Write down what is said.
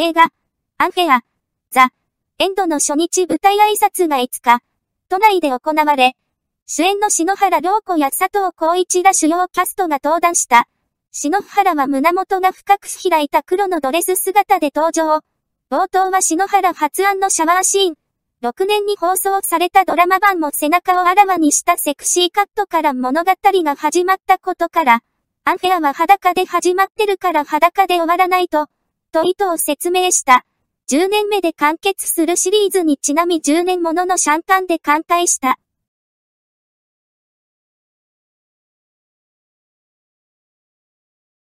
映画、アンフェア、ザ、エンドの初日舞台挨拶が5日、都内で行われ、主演の篠原涼子や佐藤浩一ら主要キャストが登壇した。篠原は胸元が深く開いた黒のドレス姿で登場。冒頭は篠原発案のシャワーシーン。6年に放送されたドラマ版も背中をあらわにしたセクシーカットから物語が始まったことから、アンフェアは裸で始まってるから裸で終わらないと、と意図を説明した。10年目で完結するシリーズにちなみ10年もののシャンパンで寛解した。